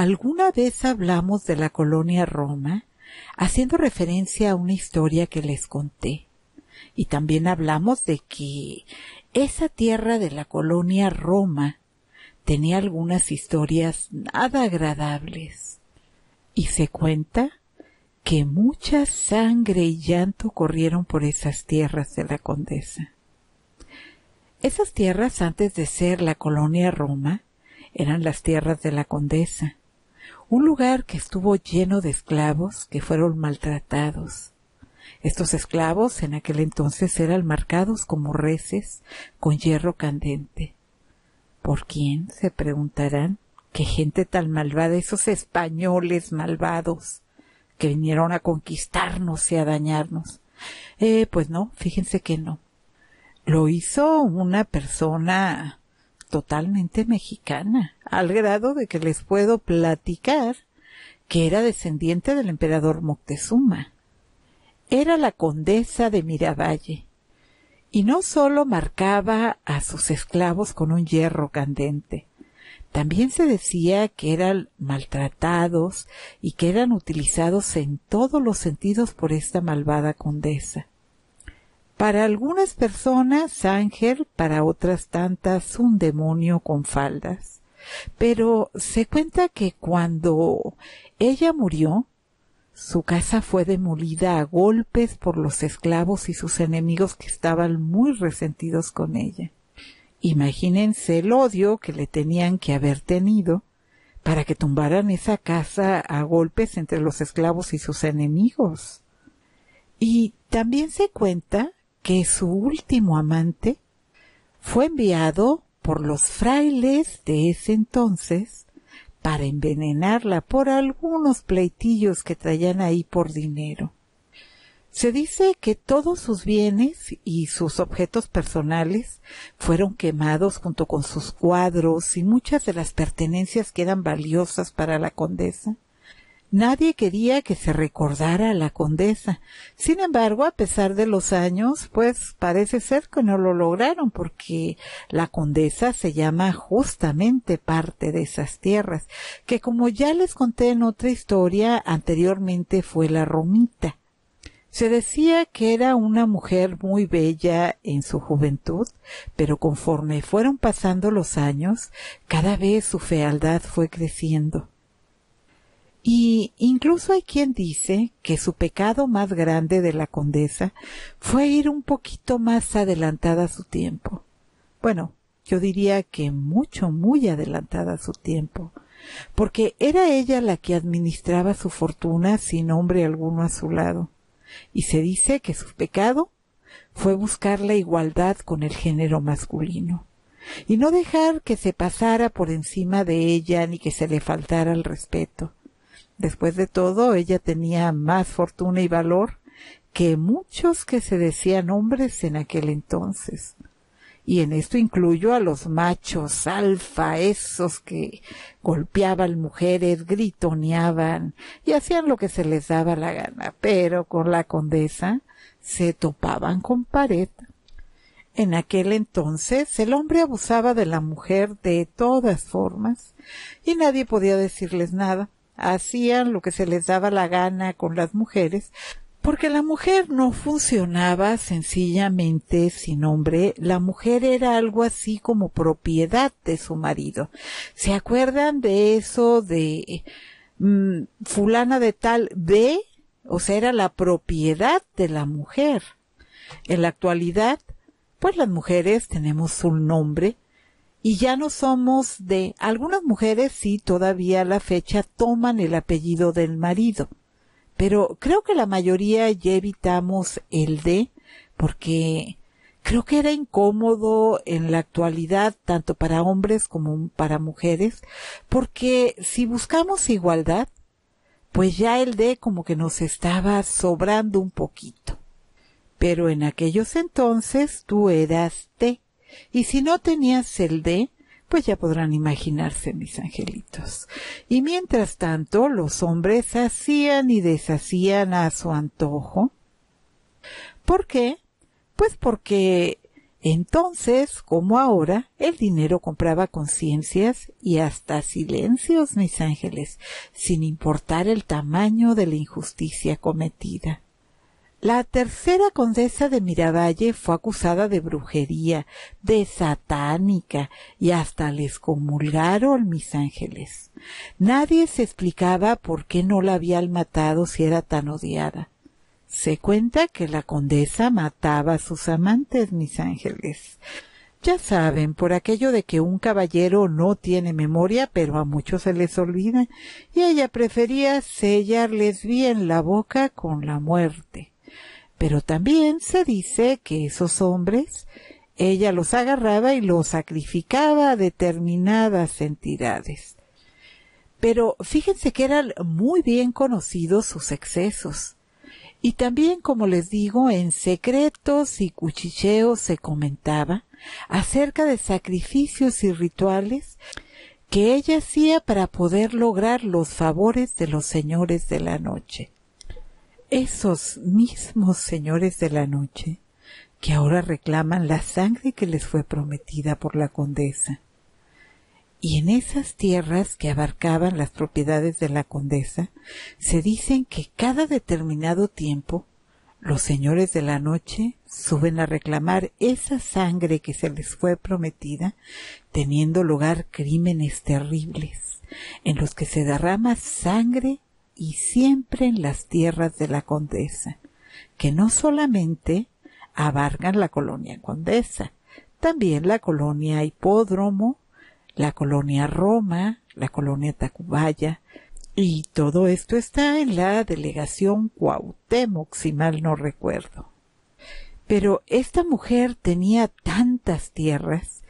alguna vez hablamos de la colonia Roma, haciendo referencia a una historia que les conté. Y también hablamos de que esa tierra de la colonia Roma tenía algunas historias nada agradables. Y se cuenta que mucha sangre y llanto corrieron por esas tierras de la condesa. Esas tierras antes de ser la colonia Roma eran las tierras de la condesa un lugar que estuvo lleno de esclavos que fueron maltratados. Estos esclavos en aquel entonces eran marcados como reces con hierro candente. ¿Por quién? se preguntarán. Qué gente tan malvada, esos españoles malvados que vinieron a conquistarnos y a dañarnos. Eh, pues no, fíjense que no. Lo hizo una persona totalmente mexicana, al grado de que les puedo platicar que era descendiente del emperador Moctezuma. Era la condesa de Miravalle, y no solo marcaba a sus esclavos con un hierro candente, también se decía que eran maltratados y que eran utilizados en todos los sentidos por esta malvada condesa. Para algunas personas ángel, para otras tantas un demonio con faldas. Pero se cuenta que cuando ella murió, su casa fue demolida a golpes por los esclavos y sus enemigos que estaban muy resentidos con ella. Imagínense el odio que le tenían que haber tenido para que tumbaran esa casa a golpes entre los esclavos y sus enemigos. Y también se cuenta que su último amante fue enviado por los frailes de ese entonces para envenenarla por algunos pleitillos que traían ahí por dinero. Se dice que todos sus bienes y sus objetos personales fueron quemados junto con sus cuadros y muchas de las pertenencias quedan valiosas para la condesa Nadie quería que se recordara a la condesa. Sin embargo, a pesar de los años, pues parece ser que no lo lograron porque la condesa se llama justamente parte de esas tierras, que como ya les conté en otra historia, anteriormente fue la Romita. Se decía que era una mujer muy bella en su juventud, pero conforme fueron pasando los años, cada vez su fealdad fue creciendo. Y incluso hay quien dice que su pecado más grande de la condesa fue ir un poquito más adelantada a su tiempo. Bueno, yo diría que mucho, muy adelantada a su tiempo, porque era ella la que administraba su fortuna sin hombre alguno a su lado. Y se dice que su pecado fue buscar la igualdad con el género masculino y no dejar que se pasara por encima de ella ni que se le faltara el respeto. Después de todo, ella tenía más fortuna y valor que muchos que se decían hombres en aquel entonces. Y en esto incluyo a los machos alfa, esos que golpeaban mujeres, gritoneaban y hacían lo que se les daba la gana, pero con la condesa se topaban con pared. En aquel entonces el hombre abusaba de la mujer de todas formas y nadie podía decirles nada hacían lo que se les daba la gana con las mujeres, porque la mujer no funcionaba sencillamente sin hombre, la mujer era algo así como propiedad de su marido. ¿Se acuerdan de eso de mm, fulana de tal de? O sea, era la propiedad de la mujer. En la actualidad, pues las mujeres tenemos un nombre y ya no somos de algunas mujeres sí todavía a la fecha toman el apellido del marido, pero creo que la mayoría ya evitamos el de porque creo que era incómodo en la actualidad tanto para hombres como para mujeres, porque si buscamos igualdad, pues ya el de como que nos estaba sobrando un poquito. Pero en aquellos entonces tú eras de, y si no tenías el D, pues ya podrán imaginarse mis angelitos. Y mientras tanto, los hombres hacían y deshacían a su antojo. ¿Por qué? Pues porque entonces, como ahora, el dinero compraba conciencias y hasta silencios, mis ángeles, sin importar el tamaño de la injusticia cometida. La tercera condesa de Miravalle fue acusada de brujería, de satánica y hasta les comulgaron mis ángeles. Nadie se explicaba por qué no la habían matado si era tan odiada. Se cuenta que la condesa mataba a sus amantes, mis ángeles. Ya saben, por aquello de que un caballero no tiene memoria, pero a muchos se les olvida, y ella prefería sellarles bien la boca con la muerte. Pero también se dice que esos hombres ella los agarraba y los sacrificaba a determinadas entidades. Pero fíjense que eran muy bien conocidos sus excesos. Y también, como les digo, en secretos y cuchicheos se comentaba acerca de sacrificios y rituales que ella hacía para poder lograr los favores de los señores de la noche esos mismos señores de la noche que ahora reclaman la sangre que les fue prometida por la condesa. Y en esas tierras que abarcaban las propiedades de la condesa, se dicen que cada determinado tiempo los señores de la noche suben a reclamar esa sangre que se les fue prometida, teniendo lugar crímenes terribles, en los que se derrama sangre y siempre en las tierras de la condesa, que no solamente abarcan la colonia condesa, también la colonia hipódromo, la colonia Roma, la colonia Tacubaya, y todo esto está en la delegación Cuauhtémoc, si mal no recuerdo. Pero esta mujer tenía tantas tierras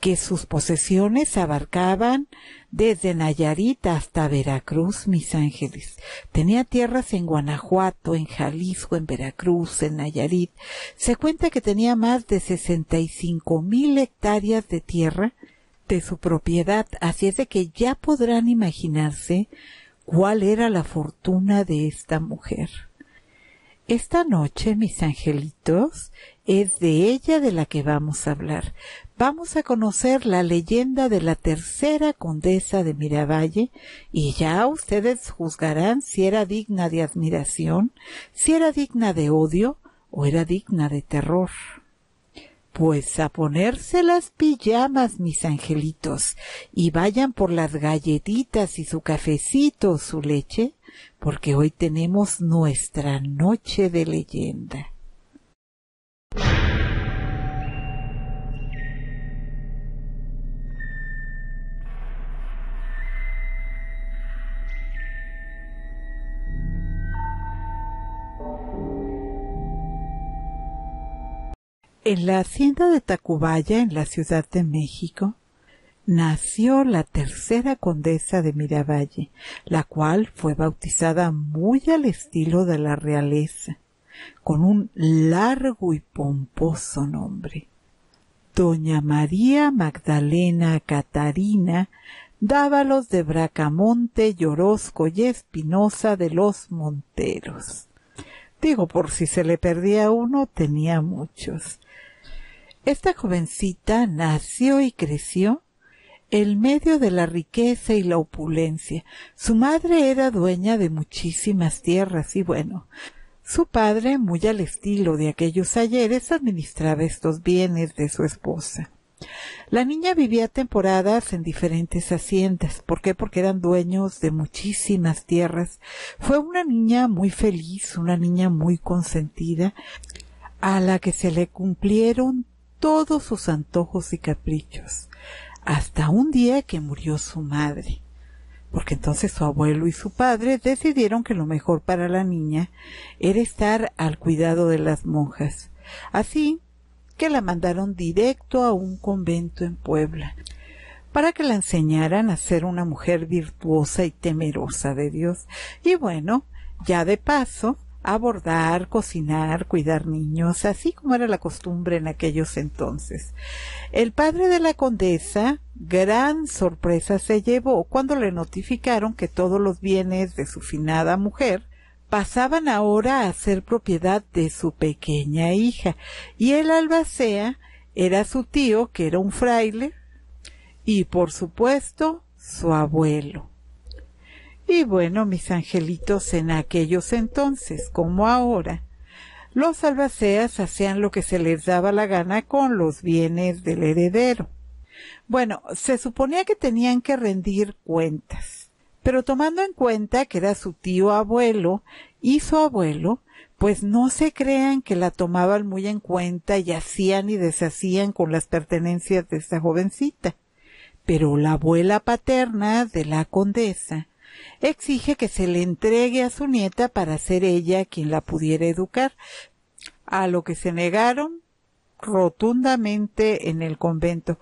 que sus posesiones abarcaban desde Nayarit hasta Veracruz, mis ángeles. Tenía tierras en Guanajuato, en Jalisco, en Veracruz, en Nayarit. Se cuenta que tenía más de cinco mil hectáreas de tierra de su propiedad, así es de que ya podrán imaginarse cuál era la fortuna de esta mujer. Esta noche, mis angelitos, es de ella de la que vamos a hablar, vamos a conocer la leyenda de la tercera condesa de Miravalle y ya ustedes juzgarán si era digna de admiración, si era digna de odio o era digna de terror. Pues a ponerse las pijamas, mis angelitos, y vayan por las galletitas y su cafecito o su leche, porque hoy tenemos nuestra noche de leyenda. En la hacienda de Tacubaya, en la Ciudad de México, nació la tercera condesa de Miravalle, la cual fue bautizada muy al estilo de la realeza, con un largo y pomposo nombre. Doña María Magdalena Catarina Dávalos de Bracamonte, Llorosco y Espinosa de los Monteros. Digo, por si se le perdía uno, tenía muchos. Esta jovencita nació y creció en medio de la riqueza y la opulencia. Su madre era dueña de muchísimas tierras y bueno, su padre, muy al estilo de aquellos ayeres, administraba estos bienes de su esposa. La niña vivía temporadas en diferentes haciendas. ¿Por qué? Porque eran dueños de muchísimas tierras. Fue una niña muy feliz, una niña muy consentida, a la que se le cumplieron todos sus antojos y caprichos, hasta un día que murió su madre, porque entonces su abuelo y su padre decidieron que lo mejor para la niña era estar al cuidado de las monjas. Así que la mandaron directo a un convento en Puebla, para que la enseñaran a ser una mujer virtuosa y temerosa de Dios. Y bueno, ya de paso, Abordar, cocinar, cuidar niños, así como era la costumbre en aquellos entonces. El padre de la condesa gran sorpresa se llevó cuando le notificaron que todos los bienes de su finada mujer pasaban ahora a ser propiedad de su pequeña hija, y el albacea era su tío, que era un fraile, y por supuesto su abuelo. Y bueno, mis angelitos, en aquellos entonces, como ahora, los albaceas hacían lo que se les daba la gana con los bienes del heredero. Bueno, se suponía que tenían que rendir cuentas, pero tomando en cuenta que era su tío abuelo y su abuelo, pues no se crean que la tomaban muy en cuenta y hacían y deshacían con las pertenencias de esta jovencita. Pero la abuela paterna de la condesa exige que se le entregue a su nieta para ser ella quien la pudiera educar, a lo que se negaron rotundamente en el convento.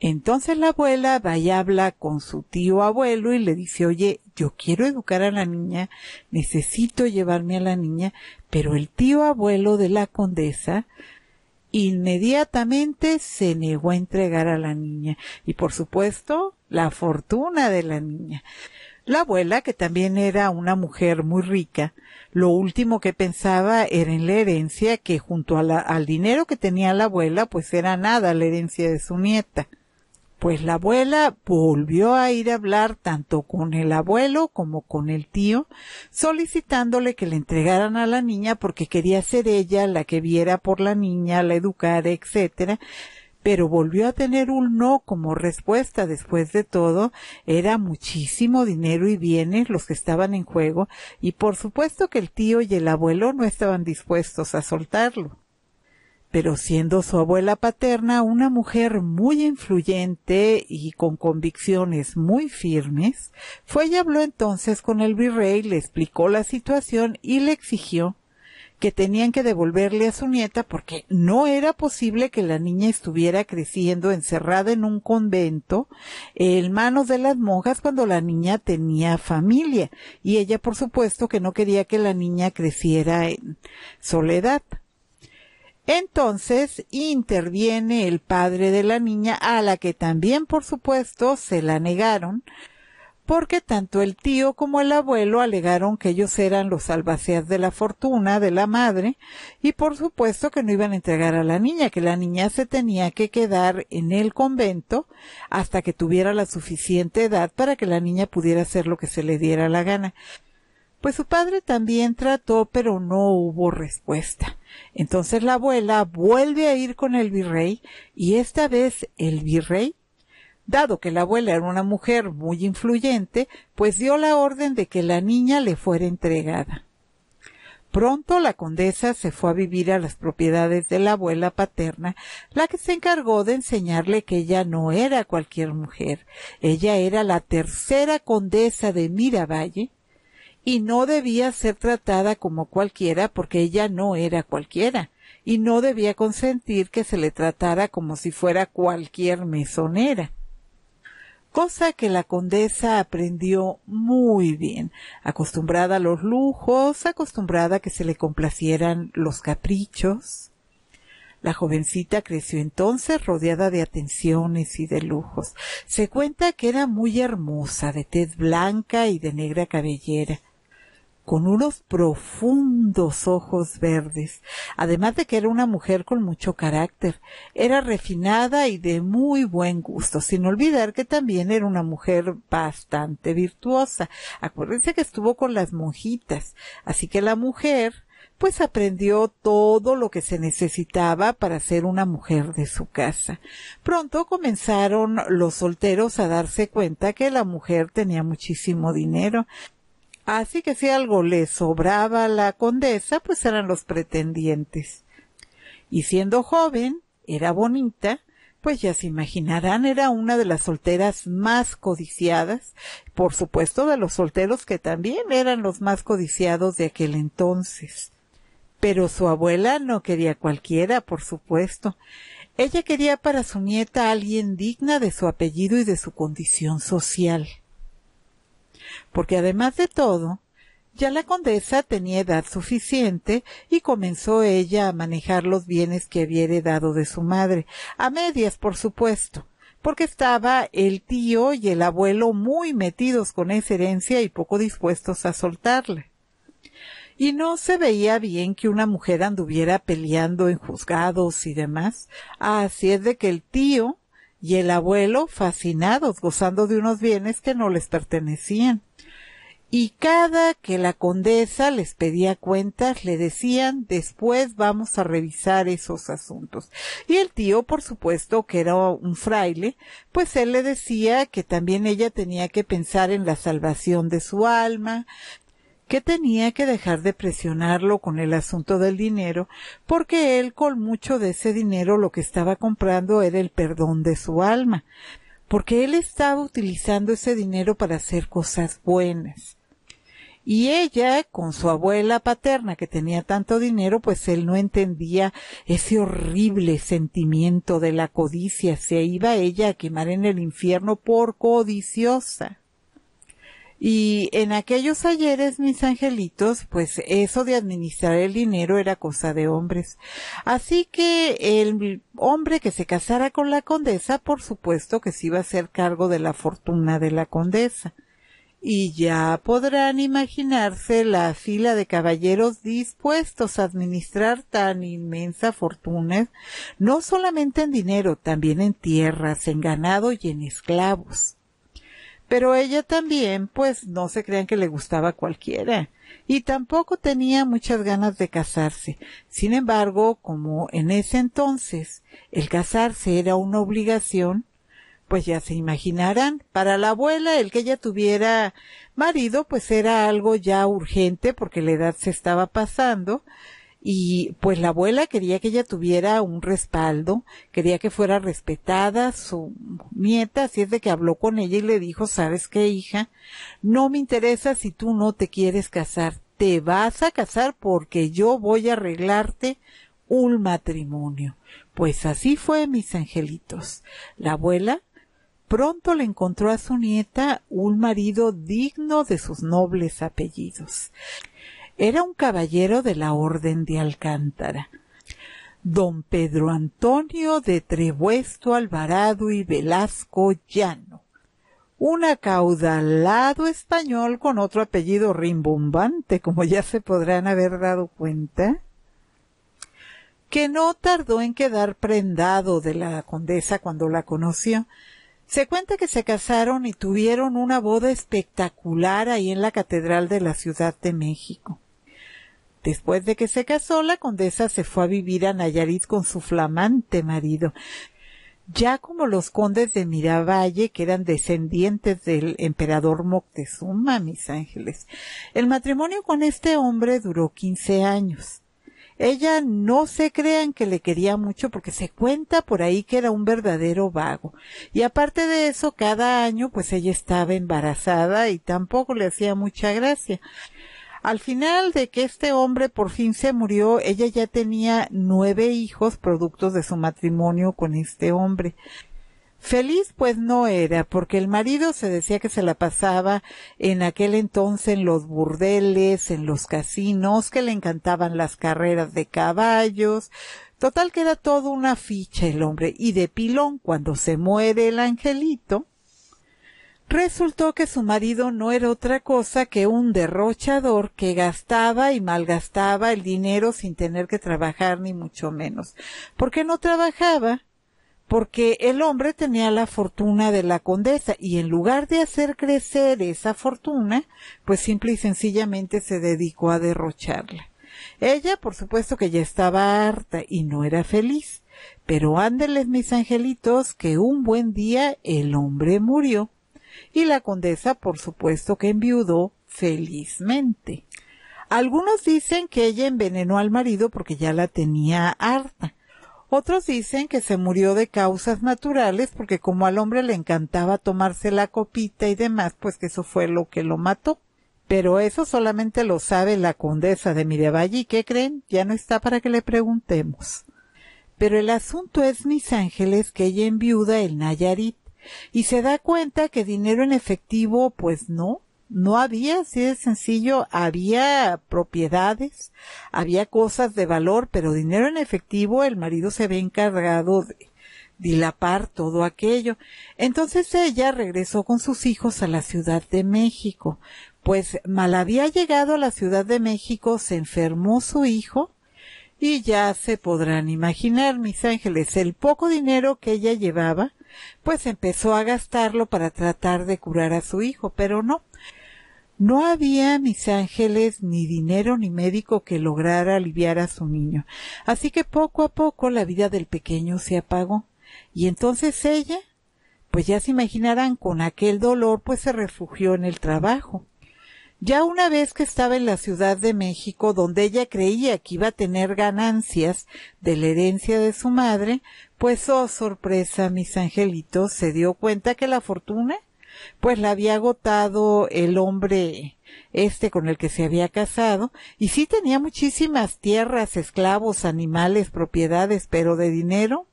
Entonces la abuela va y habla con su tío abuelo y le dice, oye, yo quiero educar a la niña, necesito llevarme a la niña, pero el tío abuelo de la condesa inmediatamente se negó a entregar a la niña y por supuesto la fortuna de la niña. La abuela, que también era una mujer muy rica, lo último que pensaba era en la herencia que junto al dinero que tenía la abuela, pues era nada la herencia de su nieta. Pues la abuela volvió a ir a hablar tanto con el abuelo como con el tío, solicitándole que le entregaran a la niña porque quería ser ella la que viera por la niña, la educara, etcétera, pero volvió a tener un no como respuesta. Después de todo, era muchísimo dinero y bienes los que estaban en juego, y por supuesto que el tío y el abuelo no estaban dispuestos a soltarlo pero siendo su abuela paterna una mujer muy influyente y con convicciones muy firmes, fue y habló entonces con el virrey, le explicó la situación y le exigió que tenían que devolverle a su nieta porque no era posible que la niña estuviera creciendo encerrada en un convento en manos de las monjas cuando la niña tenía familia y ella por supuesto que no quería que la niña creciera en soledad. Entonces interviene el padre de la niña a la que también por supuesto se la negaron porque tanto el tío como el abuelo alegaron que ellos eran los albaceas de la fortuna de la madre y por supuesto que no iban a entregar a la niña, que la niña se tenía que quedar en el convento hasta que tuviera la suficiente edad para que la niña pudiera hacer lo que se le diera la gana. Pues su padre también trató, pero no hubo respuesta. Entonces la abuela vuelve a ir con el virrey y esta vez el virrey Dado que la abuela era una mujer muy influyente, pues dio la orden de que la niña le fuera entregada. Pronto la condesa se fue a vivir a las propiedades de la abuela paterna, la que se encargó de enseñarle que ella no era cualquier mujer, ella era la tercera condesa de Miravalle y no debía ser tratada como cualquiera porque ella no era cualquiera y no debía consentir que se le tratara como si fuera cualquier mesonera cosa que la condesa aprendió muy bien, acostumbrada a los lujos, acostumbrada a que se le complacieran los caprichos. La jovencita creció entonces rodeada de atenciones y de lujos. Se cuenta que era muy hermosa, de tez blanca y de negra cabellera, con unos profundos ojos verdes, además de que era una mujer con mucho carácter, era refinada y de muy buen gusto, sin olvidar que también era una mujer bastante virtuosa. Acuérdense que estuvo con las monjitas, así que la mujer pues aprendió todo lo que se necesitaba para ser una mujer de su casa. Pronto comenzaron los solteros a darse cuenta que la mujer tenía muchísimo dinero Así que si algo le sobraba a la condesa, pues eran los pretendientes. Y siendo joven, era bonita, pues ya se imaginarán, era una de las solteras más codiciadas, por supuesto de los solteros que también eran los más codiciados de aquel entonces. Pero su abuela no quería cualquiera, por supuesto. Ella quería para su nieta alguien digna de su apellido y de su condición social porque además de todo, ya la condesa tenía edad suficiente y comenzó ella a manejar los bienes que había heredado de su madre, a medias, por supuesto, porque estaba el tío y el abuelo muy metidos con esa herencia y poco dispuestos a soltarle. Y no se veía bien que una mujer anduviera peleando en juzgados y demás, así es de que el tío y el abuelo fascinados, gozando de unos bienes que no les pertenecían. Y cada que la condesa les pedía cuentas, le decían después vamos a revisar esos asuntos. Y el tío, por supuesto, que era un fraile, pues él le decía que también ella tenía que pensar en la salvación de su alma, que tenía que dejar de presionarlo con el asunto del dinero, porque él con mucho de ese dinero lo que estaba comprando era el perdón de su alma, porque él estaba utilizando ese dinero para hacer cosas buenas. Y ella, con su abuela paterna que tenía tanto dinero, pues él no entendía ese horrible sentimiento de la codicia. Se iba ella a quemar en el infierno por codiciosa. Y en aquellos ayeres, mis angelitos, pues eso de administrar el dinero era cosa de hombres. Así que el hombre que se casara con la condesa, por supuesto que se iba a hacer cargo de la fortuna de la condesa. Y ya podrán imaginarse la fila de caballeros dispuestos a administrar tan inmensa fortuna, no solamente en dinero, también en tierras, en ganado y en esclavos. Pero ella también, pues, no se crean que le gustaba a cualquiera. Y tampoco tenía muchas ganas de casarse. Sin embargo, como en ese entonces el casarse era una obligación, pues ya se imaginarán, para la abuela el que ella tuviera marido pues era algo ya urgente porque la edad se estaba pasando, y pues la abuela quería que ella tuviera un respaldo, quería que fuera respetada su nieta, así es de que habló con ella y le dijo, sabes qué hija, no me interesa si tú no te quieres casar, te vas a casar porque yo voy a arreglarte un matrimonio. Pues así fue, mis angelitos. La abuela pronto le encontró a su nieta un marido digno de sus nobles apellidos. Era un caballero de la Orden de Alcántara. Don Pedro Antonio de Trebuesto Alvarado y Velasco Llano. Un acaudalado español con otro apellido rimbombante, como ya se podrán haber dado cuenta que no tardó en quedar prendado de la condesa cuando la conoció. Se cuenta que se casaron y tuvieron una boda espectacular ahí en la Catedral de la Ciudad de México. Después de que se casó, la condesa se fue a vivir a Nayarit con su flamante marido. Ya como los condes de Miravalle, que eran descendientes del emperador Moctezuma, mis ángeles, el matrimonio con este hombre duró 15 años. Ella no se crean que le quería mucho porque se cuenta por ahí que era un verdadero vago. Y aparte de eso, cada año pues ella estaba embarazada y tampoco le hacía mucha gracia. Al final de que este hombre por fin se murió, ella ya tenía nueve hijos productos de su matrimonio con este hombre. Feliz pues no era, porque el marido se decía que se la pasaba en aquel entonces en los burdeles, en los casinos, que le encantaban las carreras de caballos. Total que era todo una ficha el hombre, y de pilón cuando se muere el angelito, Resultó que su marido no era otra cosa que un derrochador que gastaba y malgastaba el dinero sin tener que trabajar ni mucho menos. ¿Por qué no trabajaba? Porque el hombre tenía la fortuna de la condesa y en lugar de hacer crecer esa fortuna, pues simple y sencillamente se dedicó a derrocharla. Ella, por supuesto que ya estaba harta y no era feliz. Pero ándeles mis angelitos que un buen día el hombre murió y la condesa, por supuesto, que enviudó felizmente. Algunos dicen que ella envenenó al marido porque ya la tenía harta. Otros dicen que se murió de causas naturales porque como al hombre le encantaba tomarse la copita y demás, pues que eso fue lo que lo mató. Pero eso solamente lo sabe la condesa de Mirevalle y ¿qué creen? Ya no está para que le preguntemos. Pero el asunto es, mis ángeles, que ella enviuda el Nayarit y se da cuenta que dinero en efectivo, pues no, no había, así de sencillo, había propiedades, había cosas de valor, pero dinero en efectivo el marido se ve encargado de dilapar todo aquello. Entonces ella regresó con sus hijos a la Ciudad de México. Pues mal había llegado a la Ciudad de México, se enfermó su hijo y ya se podrán imaginar, mis ángeles, el poco dinero que ella llevaba pues empezó a gastarlo para tratar de curar a su hijo, pero no. No había, mis ángeles, ni dinero ni médico que lograra aliviar a su niño. Así que poco a poco la vida del pequeño se apagó. Y entonces ella, pues ya se imaginarán, con aquel dolor, pues se refugió en el trabajo. Ya una vez que estaba en la Ciudad de México, donde ella creía que iba a tener ganancias de la herencia de su madre, pues oh sorpresa, mis angelitos, se dio cuenta que la fortuna pues la había agotado el hombre este con el que se había casado, y sí tenía muchísimas tierras, esclavos, animales, propiedades, pero de dinero,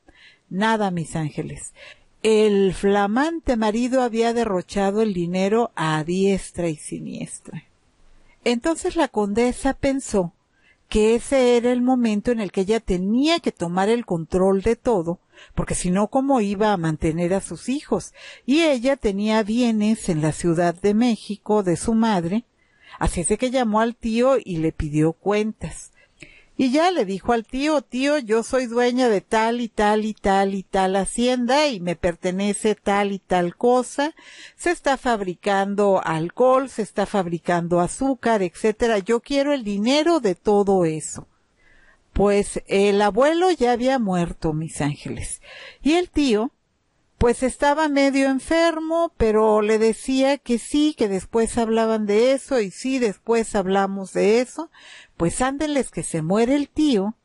nada, mis ángeles. El flamante marido había derrochado el dinero a diestra y siniestra. Entonces la condesa pensó que ese era el momento en el que ella tenía que tomar el control de todo, porque si no, ¿cómo iba a mantener a sus hijos? Y ella tenía bienes en la Ciudad de México de su madre, así es que llamó al tío y le pidió cuentas. Y ya le dijo al tío, tío, yo soy dueña de tal y tal y tal y tal hacienda y me pertenece tal y tal cosa. Se está fabricando alcohol, se está fabricando azúcar, etcétera. Yo quiero el dinero de todo eso. Pues el abuelo ya había muerto, mis ángeles. Y el tío pues estaba medio enfermo, pero le decía que sí, que después hablaban de eso y sí, después hablamos de eso, pues ándeles que se muere el tío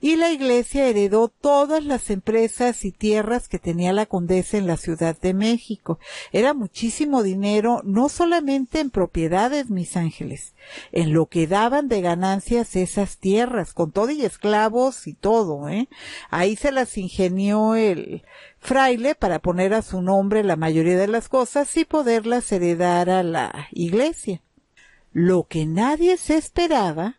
y la iglesia heredó todas las empresas y tierras que tenía la condesa en la Ciudad de México. Era muchísimo dinero, no solamente en propiedades, mis ángeles, en lo que daban de ganancias esas tierras, con todo y esclavos y todo, ¿eh? Ahí se las ingenió el fraile para poner a su nombre la mayoría de las cosas y poderlas heredar a la iglesia. Lo que nadie se esperaba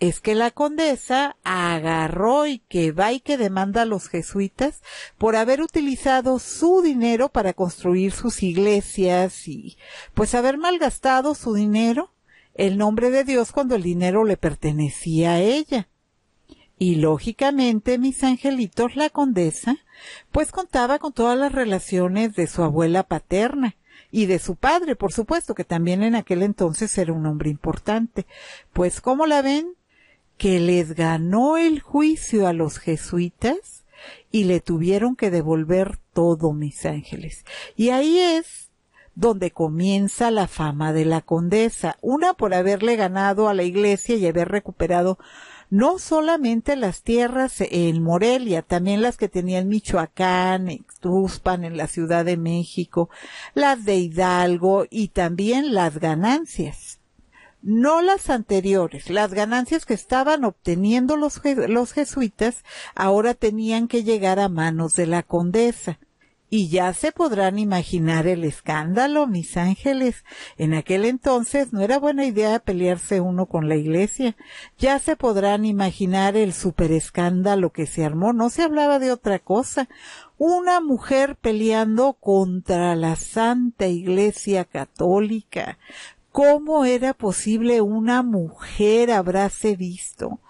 es que la condesa agarró y que va y que demanda a los jesuitas por haber utilizado su dinero para construir sus iglesias y pues haber malgastado su dinero, el nombre de Dios cuando el dinero le pertenecía a ella. Y lógicamente, mis angelitos, la condesa, pues contaba con todas las relaciones de su abuela paterna y de su padre, por supuesto, que también en aquel entonces era un hombre importante. Pues, ¿cómo la ven? que les ganó el juicio a los jesuitas y le tuvieron que devolver todo, mis ángeles. Y ahí es donde comienza la fama de la condesa, una por haberle ganado a la iglesia y haber recuperado no solamente las tierras en Morelia, también las que tenía en Michoacán, en Tuspan, en la Ciudad de México, las de Hidalgo y también las ganancias no las anteriores. Las ganancias que estaban obteniendo los, jesuitas ahora tenían que llegar a manos de la condesa. Y ya se podrán imaginar el escándalo, mis ángeles. En aquel entonces no era buena idea pelearse uno con la iglesia. Ya se podrán imaginar el superescándalo que se armó. No se hablaba de otra cosa. Una mujer peleando contra la Santa Iglesia Católica, cómo era posible una mujer habrase visto.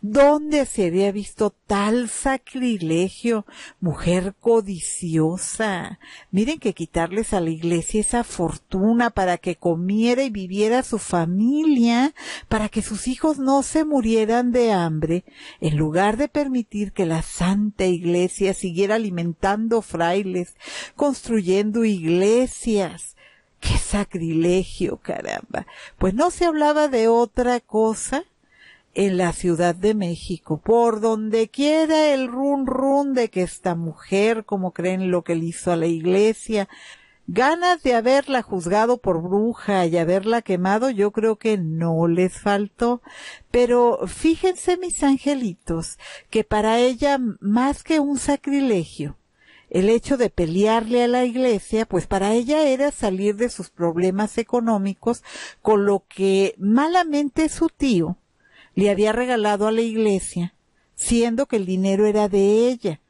¿Dónde se había visto tal sacrilegio? Mujer codiciosa. Miren que quitarles a la iglesia esa fortuna para que comiera y viviera su familia, para que sus hijos no se murieran de hambre, en lugar de permitir que la santa iglesia siguiera alimentando frailes, construyendo iglesias, ¡Qué sacrilegio, caramba! Pues no se hablaba de otra cosa en la Ciudad de México, por donde quiera el run run de que esta mujer, como creen lo que le hizo a la iglesia, ganas de haberla juzgado por bruja y haberla quemado, yo creo que no les faltó. Pero fíjense mis angelitos, que para ella más que un sacrilegio, el hecho de pelearle a la iglesia, pues para ella era salir de sus problemas económicos, con lo que malamente su tío le había regalado a la iglesia, siendo que el dinero era de ella.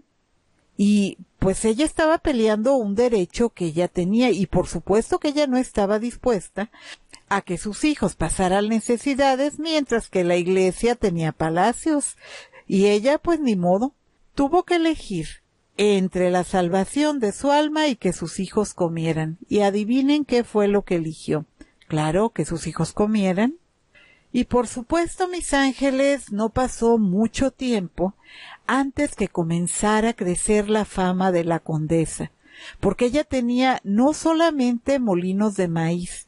Y pues ella estaba peleando un derecho que ella tenía y por supuesto que ella no estaba dispuesta a que sus hijos pasaran necesidades mientras que la iglesia tenía palacios y ella pues ni modo tuvo que elegir entre la salvación de su alma y que sus hijos comieran. Y adivinen qué fue lo que eligió. Claro, que sus hijos comieran. Y por supuesto, mis ángeles, no pasó mucho tiempo antes que comenzara a crecer la fama de la condesa, porque ella tenía no solamente molinos de maíz,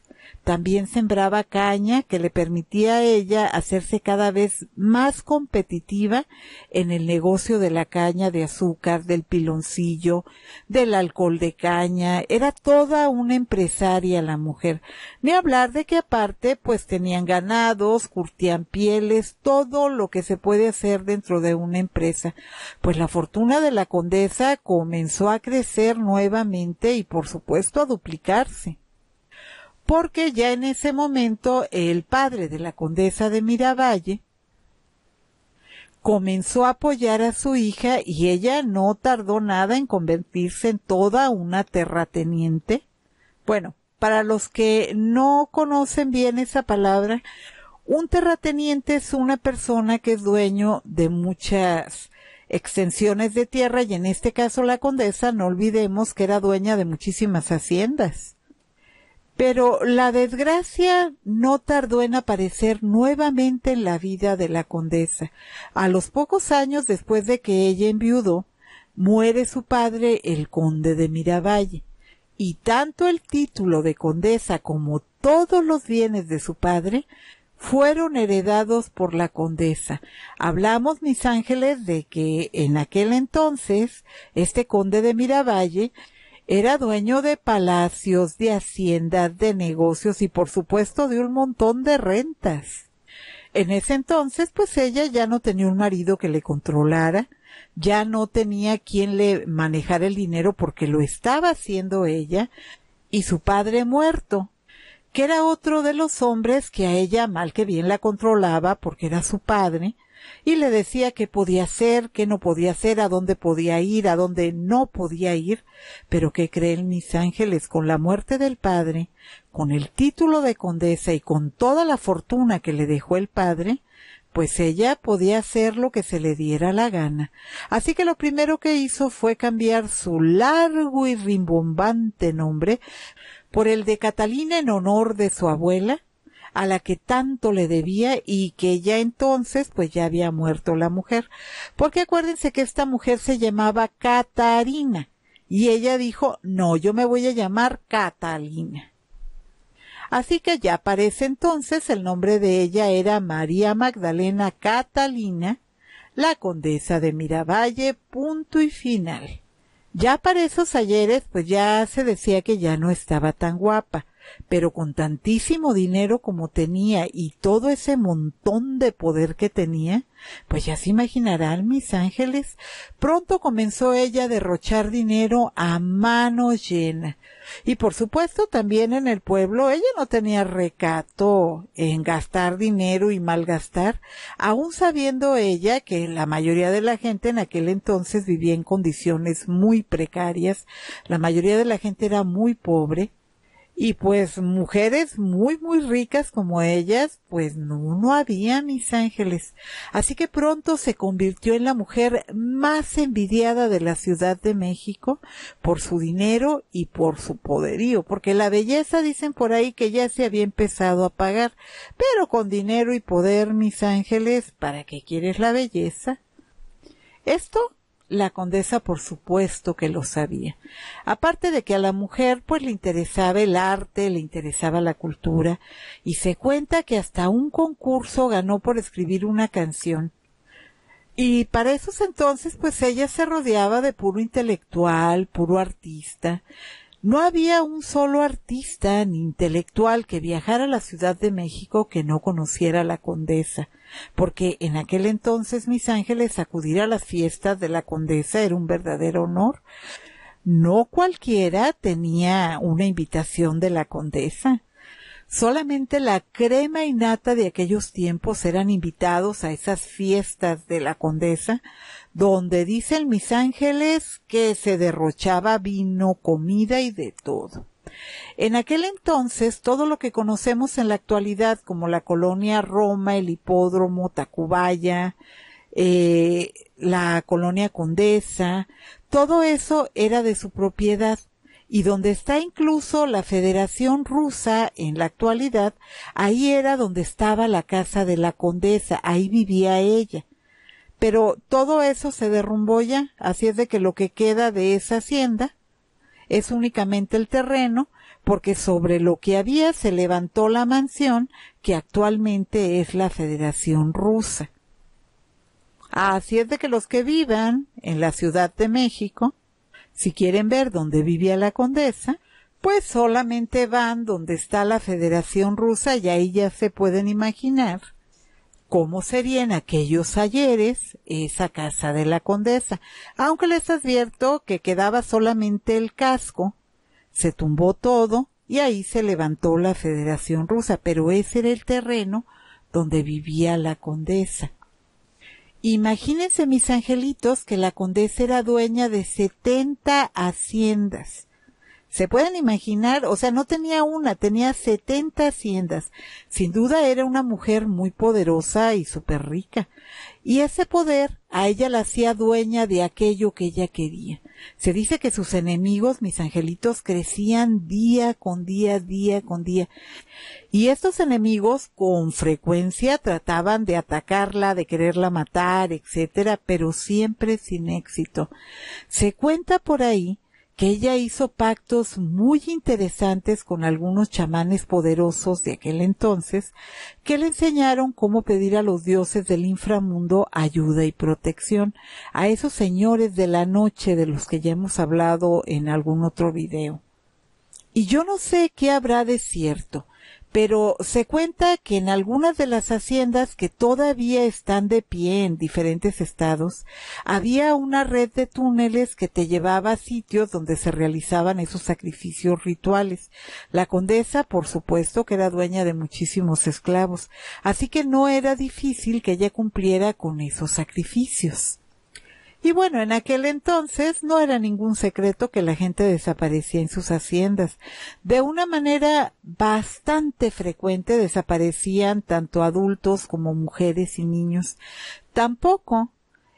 también sembraba caña que le permitía a ella hacerse cada vez más competitiva en el negocio de la caña de azúcar, del piloncillo, del alcohol de caña. Era toda una empresaria la mujer. Ni hablar de que aparte pues tenían ganados, curtían pieles, todo lo que se puede hacer dentro de una empresa. Pues la fortuna de la condesa comenzó a crecer nuevamente y por supuesto a duplicarse porque ya en ese momento el padre de la condesa de Miravalle comenzó a apoyar a su hija y ella no tardó nada en convertirse en toda una terrateniente. Bueno, para los que no conocen bien esa palabra, un terrateniente es una persona que es dueño de muchas extensiones de tierra y en este caso la condesa, no olvidemos que era dueña de muchísimas haciendas. Pero la desgracia no tardó en aparecer nuevamente en la vida de la condesa. A los pocos años después de que ella enviudó, muere su padre, el conde de Miravalle, y tanto el título de condesa como todos los bienes de su padre fueron heredados por la condesa. Hablamos, mis ángeles, de que en aquel entonces este conde de Miravalle era dueño de palacios, de haciendas, de negocios y por supuesto de un montón de rentas. En ese entonces, pues ella ya no tenía un marido que le controlara, ya no tenía quien le manejara el dinero porque lo estaba haciendo ella, y su padre muerto, que era otro de los hombres que a ella mal que bien la controlaba porque era su padre, y le decía qué podía hacer, qué no podía hacer, a dónde podía ir, a dónde no podía ir, pero que creen mis ángeles con la muerte del padre, con el título de condesa y con toda la fortuna que le dejó el padre, pues ella podía hacer lo que se le diera la gana. Así que lo primero que hizo fue cambiar su largo y rimbombante nombre por el de Catalina en honor de su abuela, a la que tanto le debía y que ya entonces pues ya había muerto la mujer. Porque acuérdense que esta mujer se llamaba Catarina y ella dijo, no, yo me voy a llamar Catalina. Así que ya aparece entonces el nombre de ella era María Magdalena Catalina, la condesa de Miravalle, punto y final. Ya para esos ayeres, pues ya se decía que ya no estaba tan guapa pero con tantísimo dinero como tenía y todo ese montón de poder que tenía, pues ya se imaginarán mis ángeles, pronto comenzó ella a derrochar dinero a mano llena. Y por supuesto también en el pueblo ella no tenía recato en gastar dinero y malgastar, aun sabiendo ella que la mayoría de la gente en aquel entonces vivía en condiciones muy precarias, la mayoría de la gente era muy pobre, y pues mujeres muy, muy ricas como ellas, pues no, no había, mis ángeles. Así que pronto se convirtió en la mujer más envidiada de la Ciudad de México por su dinero y por su poderío, porque la belleza dicen por ahí que ya se había empezado a pagar, pero con dinero y poder, mis ángeles, ¿para qué quieres la belleza? Esto la condesa, por supuesto que lo sabía. Aparte de que a la mujer, pues le interesaba el arte, le interesaba la cultura, y se cuenta que hasta un concurso ganó por escribir una canción. Y para esos entonces, pues ella se rodeaba de puro intelectual, puro artista. No había un solo artista ni intelectual que viajara a la Ciudad de México que no conociera a la condesa, porque en aquel entonces, mis ángeles, acudir a las fiestas de la condesa era un verdadero honor. No cualquiera tenía una invitación de la condesa. Solamente la crema y nata de aquellos tiempos eran invitados a esas fiestas de la condesa, donde dicen mis ángeles que se derrochaba vino, comida y de todo. En aquel entonces, todo lo que conocemos en la actualidad como la colonia Roma, el hipódromo, Tacubaya, eh, la colonia Condesa, todo eso era de su propiedad y donde está incluso la Federación Rusa en la actualidad, ahí era donde estaba la casa de la condesa, ahí vivía ella. Pero todo eso se derrumbó ya, así es de que lo que queda de esa hacienda es únicamente el terreno, porque sobre lo que había se levantó la mansión que actualmente es la Federación Rusa. Así es de que los que vivan en la Ciudad de México, si quieren ver dónde vivía la condesa, pues solamente van donde está la Federación Rusa y ahí ya se pueden imaginar cómo serían aquellos ayeres esa casa de la condesa. Aunque les advierto que quedaba solamente el casco, se tumbó todo y ahí se levantó la Federación Rusa, pero ese era el terreno donde vivía la condesa. Imagínense, mis angelitos, que la condesa era dueña de setenta haciendas ¿Se pueden imaginar? O sea, no tenía una, tenía 70 haciendas. Sin duda era una mujer muy poderosa y súper rica. Y ese poder a ella la hacía dueña de aquello que ella quería. Se dice que sus enemigos, mis angelitos, crecían día con día, día con día. Y estos enemigos con frecuencia trataban de atacarla, de quererla matar, etcétera, pero siempre sin éxito. Se cuenta por ahí que ella hizo pactos muy interesantes con algunos chamanes poderosos de aquel entonces, que le enseñaron cómo pedir a los dioses del inframundo ayuda y protección, a esos señores de la noche de los que ya hemos hablado en algún otro video. Y yo no sé qué habrá de cierto, pero se cuenta que en algunas de las haciendas que todavía están de pie en diferentes estados, había una red de túneles que te llevaba a sitios donde se realizaban esos sacrificios rituales. La condesa, por supuesto, que era dueña de muchísimos esclavos, así que no era difícil que ella cumpliera con esos sacrificios. Y bueno, en aquel entonces no era ningún secreto que la gente desaparecía en sus haciendas. De una manera bastante frecuente desaparecían tanto adultos como mujeres y niños. Tampoco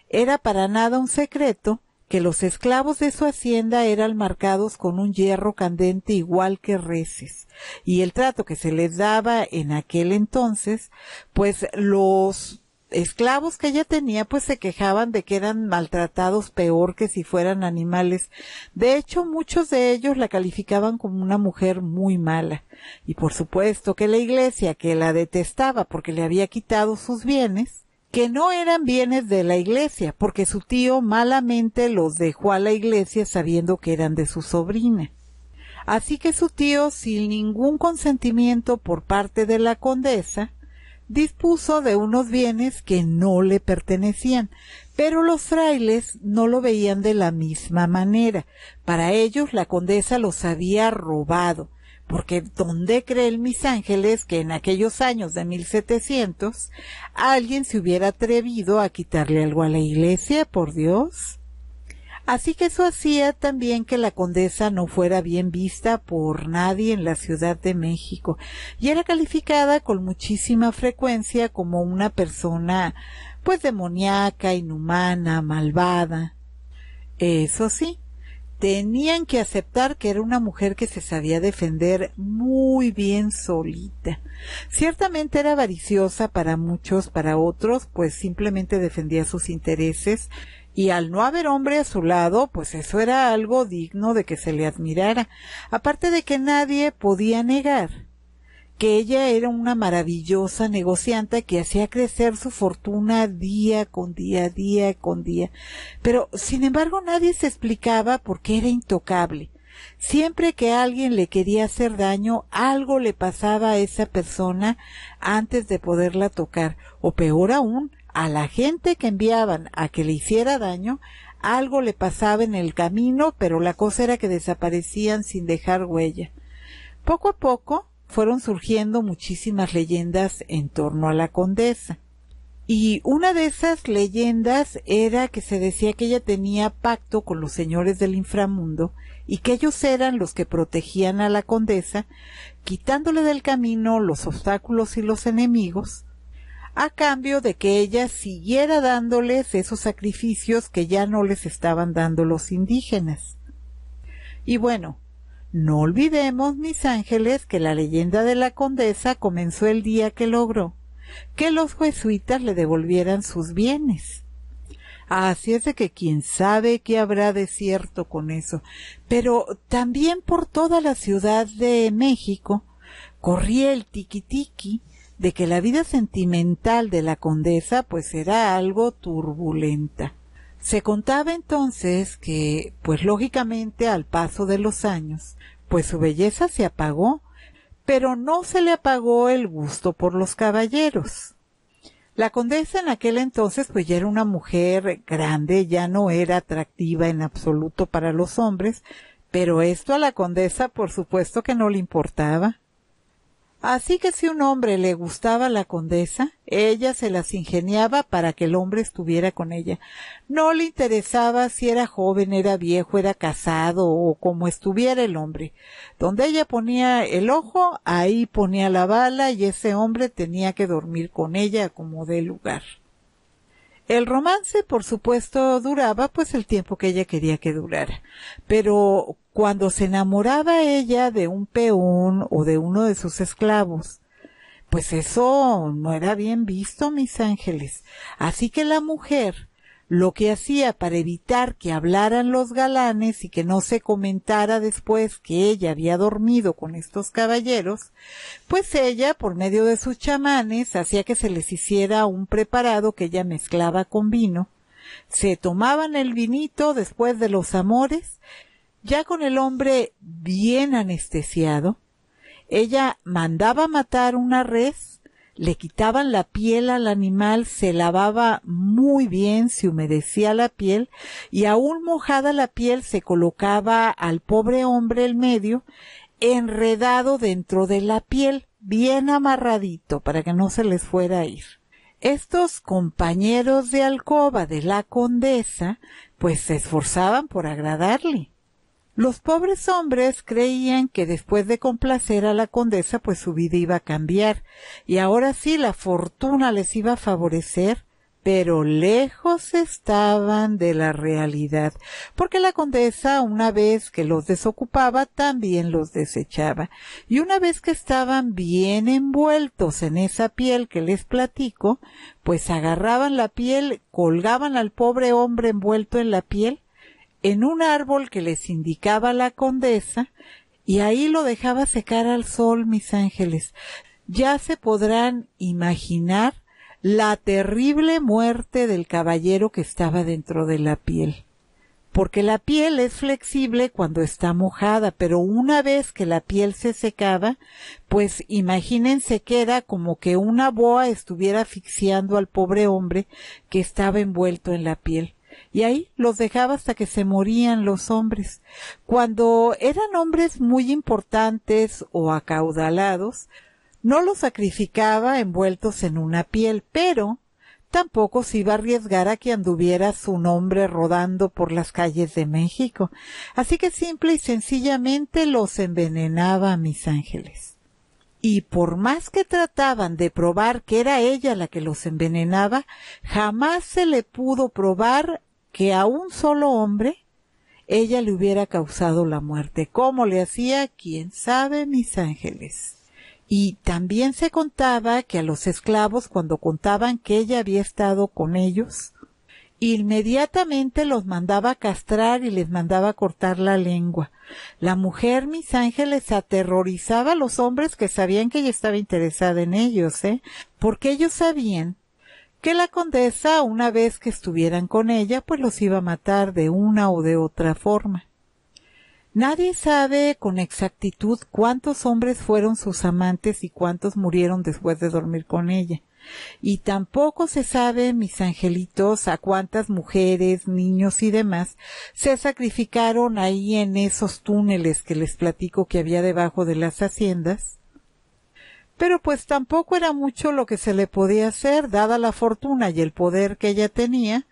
era para nada un secreto que los esclavos de su hacienda eran marcados con un hierro candente igual que reces, y el trato que se les daba en aquel entonces, pues los esclavos que ella tenía pues se quejaban de que eran maltratados peor que si fueran animales. De hecho, muchos de ellos la calificaban como una mujer muy mala. Y por supuesto que la iglesia, que la detestaba porque le había quitado sus bienes, que no eran bienes de la iglesia, porque su tío malamente los dejó a la iglesia sabiendo que eran de su sobrina. Así que su tío, sin ningún consentimiento por parte de la condesa, dispuso de unos bienes que no le pertenecían, pero los frailes no lo veían de la misma manera. Para ellos la condesa los había robado, porque ¿dónde creen mis ángeles que en aquellos años de 1700 alguien se hubiera atrevido a quitarle algo a la iglesia, por Dios? Así que eso hacía también que la condesa no fuera bien vista por nadie en la Ciudad de México y era calificada con muchísima frecuencia como una persona pues demoníaca, inhumana, malvada. Eso sí, tenían que aceptar que era una mujer que se sabía defender muy bien solita. Ciertamente era avariciosa para muchos, para otros, pues simplemente defendía sus intereses y al no haber hombre a su lado, pues eso era algo digno de que se le admirara, aparte de que nadie podía negar que ella era una maravillosa negociante que hacía crecer su fortuna día con día, día con día. Pero, sin embargo, nadie se explicaba por qué era intocable. Siempre que alguien le quería hacer daño, algo le pasaba a esa persona antes de poderla tocar, o peor aún, a la gente que enviaban a que le hiciera daño, algo le pasaba en el camino, pero la cosa era que desaparecían sin dejar huella. Poco a poco fueron surgiendo muchísimas leyendas en torno a la condesa. Y una de esas leyendas era que se decía que ella tenía pacto con los señores del inframundo y que ellos eran los que protegían a la condesa, quitándole del camino los obstáculos y los enemigos, a cambio de que ella siguiera dándoles esos sacrificios que ya no les estaban dando los indígenas. Y bueno, no olvidemos, mis ángeles, que la leyenda de la condesa comenzó el día que logró que los jesuitas le devolvieran sus bienes. Así es de que quién sabe qué habrá de cierto con eso. Pero también por toda la ciudad de México corría el tiquitiqui de que la vida sentimental de la condesa pues era algo turbulenta. Se contaba entonces que, pues lógicamente al paso de los años, pues su belleza se apagó, pero no se le apagó el gusto por los caballeros. La condesa en aquel entonces pues ya era una mujer grande, ya no era atractiva en absoluto para los hombres, pero esto a la condesa por supuesto que no le importaba. Así que si un hombre le gustaba la condesa, ella se las ingeniaba para que el hombre estuviera con ella. No le interesaba si era joven, era viejo, era casado o como estuviera el hombre. Donde ella ponía el ojo, ahí ponía la bala y ese hombre tenía que dormir con ella como de lugar. El romance, por supuesto, duraba pues el tiempo que ella quería que durara. Pero cuando se enamoraba ella de un peón o de uno de sus esclavos. Pues eso no era bien visto, mis ángeles. Así que la mujer lo que hacía para evitar que hablaran los galanes y que no se comentara después que ella había dormido con estos caballeros, pues ella, por medio de sus chamanes, hacía que se les hiciera un preparado que ella mezclaba con vino. Se tomaban el vinito después de los amores ya con el hombre bien anestesiado, ella mandaba matar una res, le quitaban la piel al animal, se lavaba muy bien, se humedecía la piel y aún mojada la piel se colocaba al pobre hombre el medio enredado dentro de la piel, bien amarradito para que no se les fuera a ir. Estos compañeros de alcoba de la condesa pues se esforzaban por agradarle los pobres hombres creían que después de complacer a la condesa pues su vida iba a cambiar y ahora sí la fortuna les iba a favorecer, pero lejos estaban de la realidad, porque la condesa una vez que los desocupaba también los desechaba y una vez que estaban bien envueltos en esa piel que les platico, pues agarraban la piel, colgaban al pobre hombre envuelto en la piel en un árbol que les indicaba la condesa y ahí lo dejaba secar al sol, mis ángeles. Ya se podrán imaginar la terrible muerte del caballero que estaba dentro de la piel. Porque la piel es flexible cuando está mojada, pero una vez que la piel se secaba, pues imagínense que era como que una boa estuviera asfixiando al pobre hombre que estaba envuelto en la piel y ahí los dejaba hasta que se morían los hombres. Cuando eran hombres muy importantes o acaudalados, no los sacrificaba envueltos en una piel, pero tampoco se iba a arriesgar a que anduviera su nombre rodando por las calles de México. Así que simple y sencillamente los envenenaba a mis ángeles. Y por más que trataban de probar que era ella la que los envenenaba, jamás se le pudo probar que a un solo hombre ella le hubiera causado la muerte. ¿Cómo le hacía? ¿Quién sabe, mis ángeles? Y también se contaba que a los esclavos, cuando contaban que ella había estado con ellos, inmediatamente los mandaba a castrar y les mandaba cortar la lengua. La mujer, mis ángeles, aterrorizaba a los hombres que sabían que ella estaba interesada en ellos, ¿eh? Porque ellos sabían que la condesa, una vez que estuvieran con ella, pues los iba a matar de una o de otra forma. Nadie sabe con exactitud cuántos hombres fueron sus amantes y cuántos murieron después de dormir con ella. Y tampoco se sabe, mis angelitos, a cuántas mujeres, niños y demás se sacrificaron ahí en esos túneles que les platico que había debajo de las haciendas, pero pues tampoco era mucho lo que se le podía hacer, dada la fortuna y el poder que ella tenía,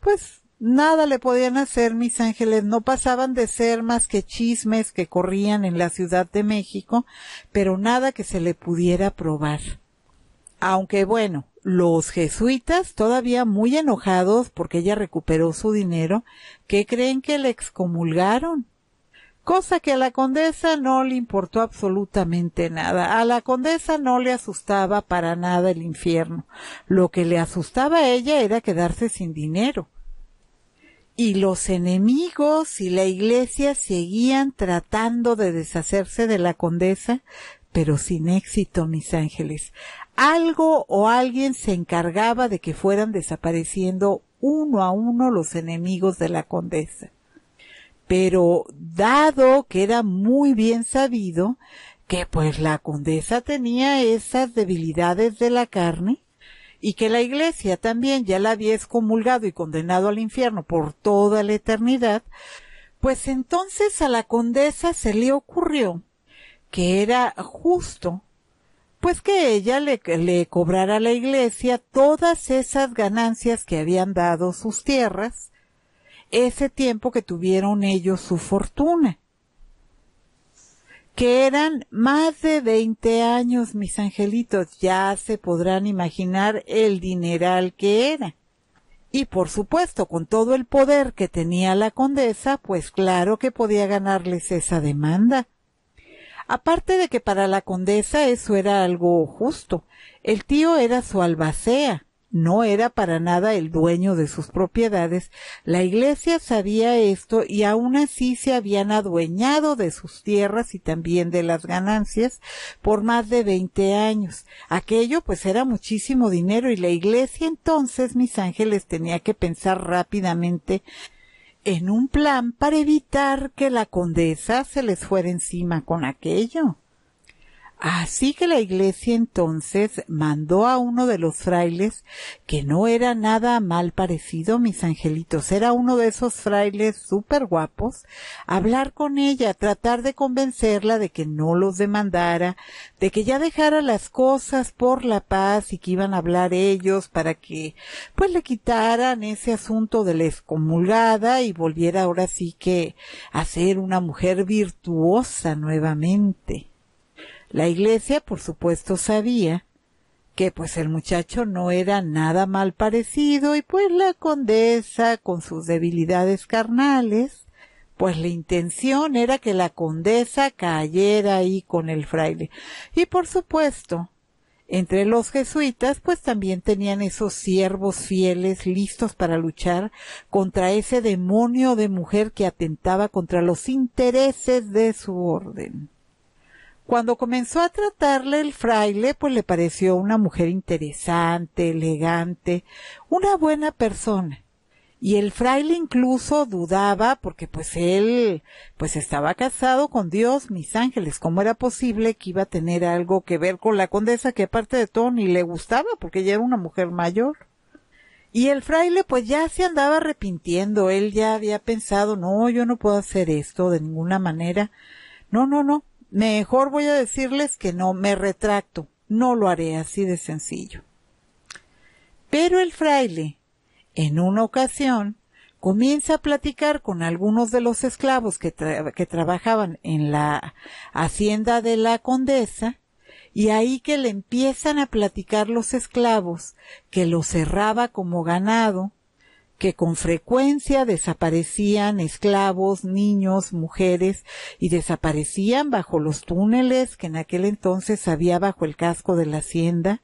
pues nada le podían hacer mis ángeles, no pasaban de ser más que chismes que corrían en la Ciudad de México, pero nada que se le pudiera probar. Aunque bueno, los jesuitas, todavía muy enojados porque ella recuperó su dinero, que creen que le excomulgaron cosa que a la condesa no le importó absolutamente nada. A la condesa no le asustaba para nada el infierno. Lo que le asustaba a ella era quedarse sin dinero. Y los enemigos y la iglesia seguían tratando de deshacerse de la condesa, pero sin éxito, mis ángeles. Algo o alguien se encargaba de que fueran desapareciendo uno a uno los enemigos de la condesa pero dado que era muy bien sabido que pues la condesa tenía esas debilidades de la carne y que la iglesia también ya la había excomulgado y condenado al infierno por toda la eternidad, pues entonces a la condesa se le ocurrió que era justo pues que ella le cobrara a la iglesia todas esas ganancias que habían dado sus tierras ese tiempo que tuvieron ellos su fortuna, que eran más de veinte años, mis angelitos, ya se podrán imaginar el dineral que era. Y por supuesto, con todo el poder que tenía la condesa, pues claro que podía ganarles esa demanda. Aparte de que para la condesa eso era algo justo, el tío era su albacea, no era para nada el dueño de sus propiedades. La iglesia sabía esto y aún así se habían adueñado de sus tierras y también de las ganancias por más de veinte años. Aquello pues era muchísimo dinero y la iglesia entonces, mis ángeles, tenía que pensar rápidamente en un plan para evitar que la condesa se les fuera encima con aquello. Así que la iglesia entonces mandó a uno de los frailes que no era nada mal parecido, mis angelitos, era uno de esos frailes súper guapos, hablar con ella, tratar de convencerla de que no los demandara, de que ya dejara las cosas por la paz y que iban a hablar ellos para que pues le quitaran ese asunto de la excomulgada y volviera ahora sí que a ser una mujer virtuosa nuevamente. La iglesia, por supuesto, sabía que pues el muchacho no era nada mal parecido y pues la condesa con sus debilidades carnales, pues la intención era que la condesa cayera ahí con el fraile. Y por supuesto, entre los jesuitas pues también tenían esos siervos fieles listos para luchar contra ese demonio de mujer que atentaba contra los intereses de su orden. Cuando comenzó a tratarle el fraile, pues le pareció una mujer interesante, elegante, una buena persona. Y el fraile incluso dudaba porque pues él pues estaba casado con Dios, mis ángeles, ¿cómo era posible que iba a tener algo que ver con la condesa que aparte de todo ni le gustaba porque ella era una mujer mayor? Y el fraile pues ya se andaba arrepintiendo, él ya había pensado, no, yo no puedo hacer esto de ninguna manera. No, no, no, Mejor voy a decirles que no, me retracto, no lo haré así de sencillo. Pero el fraile, en una ocasión, comienza a platicar con algunos de los esclavos que, trabajaban en la hacienda de la condesa, y ahí que le empiezan a platicar los esclavos que lo cerraba como ganado, que con frecuencia desaparecían esclavos, niños, mujeres y desaparecían bajo los túneles que en aquel entonces había bajo el casco de la hacienda.